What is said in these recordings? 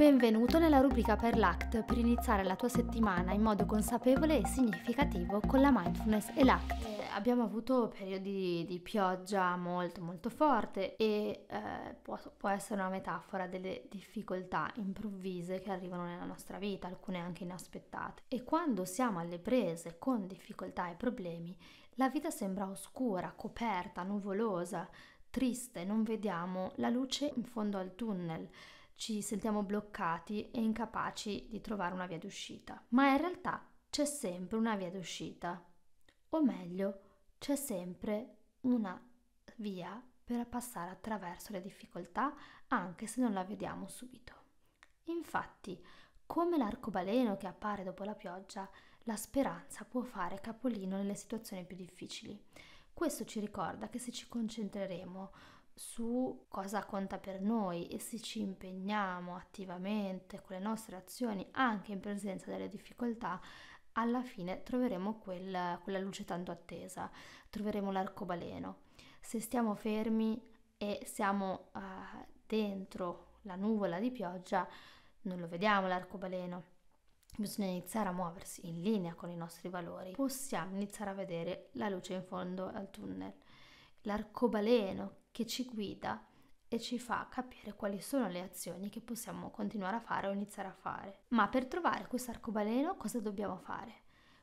Benvenuto nella rubrica per l'ACT per iniziare la tua settimana in modo consapevole e significativo con la mindfulness e l'ACT. Eh, abbiamo avuto periodi di pioggia molto molto forte e eh, può, può, essere una metafora delle difficoltà improvvise che arrivano nella nostra vita, alcune anche inaspettate. E quando siamo alle prese con difficoltà e problemi, la vita sembra oscura, coperta, nuvolosa, triste, non vediamo la luce in fondo al tunnel ci sentiamo bloccati e incapaci di trovare una via d'uscita. Ma in realtà c'è sempre una via d'uscita, o meglio, c'è sempre una via per passare attraverso le difficoltà anche se non la vediamo subito. Infatti, come l'arcobaleno che appare dopo la pioggia, la speranza può fare capolino nelle situazioni più difficili. Questo ci ricorda che se ci concentreremo su cosa conta per noi e se ci impegniamo attivamente con le nostre azioni anche in presenza delle difficoltà, alla fine troveremo quel, quella luce tanto attesa, troveremo l'arcobaleno. Se stiamo fermi e siamo uh, dentro la nuvola di pioggia, non lo vediamo l'arcobaleno. Bisogna iniziare a muoversi in linea con i nostri valori. Possiamo iniziare a vedere la luce in fondo al tunnel. L'arcobaleno che ci guida e ci fa capire quali sono le azioni che possiamo continuare a fare o iniziare a fare. Ma per trovare questo arcobaleno cosa dobbiamo fare?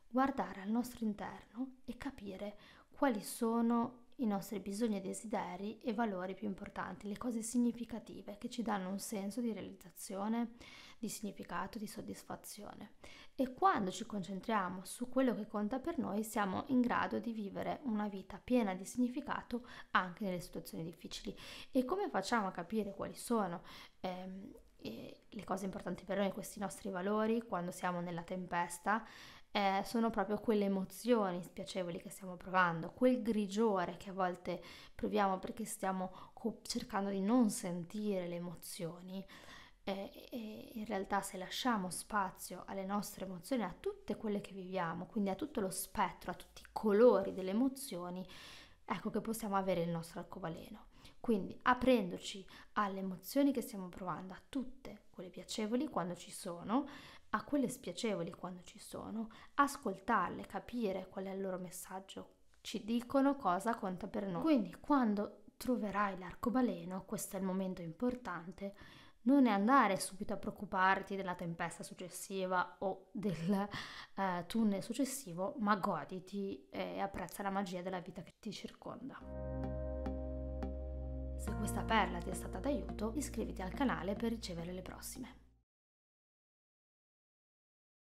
Guardare al nostro interno e capire quali sono i nostri bisogni e desideri e valori più importanti, le cose significative che ci danno un senso di realizzazione, di significato, di soddisfazione. E quando ci concentriamo su quello che conta per noi, siamo in grado di vivere una vita piena di significato anche nelle situazioni difficili. E come facciamo a capire quali sono ehm, eh, le cose importanti per noi, questi nostri valori, quando siamo nella tempesta? eh, sono proprio quelle emozioni spiacevoli che stiamo provando, quel grigiore che a volte proviamo perché stiamo co- cercando di non sentire le emozioni. Eh, eh, in realtà se lasciamo spazio alle nostre emozioni, a tutte quelle che viviamo, quindi a tutto lo spettro, a tutti i colori delle emozioni, ecco che possiamo avere il nostro arcobaleno. Quindi aprendoci alle emozioni che stiamo provando, a tutte quelle piacevoli quando ci sono, a quelle spiacevoli quando ci sono, ascoltarle, capire qual è il loro messaggio, ci dicono cosa conta per noi. Quindi quando troverai l'arcobaleno, questo è il momento importante, non è andare subito a preoccuparti della tempesta successiva o del eh, tunnel successivo, ma goditi e apprezza la magia della vita che ti circonda. Se questa perla ti è stata d'aiuto, iscriviti al canale per ricevere le prossime.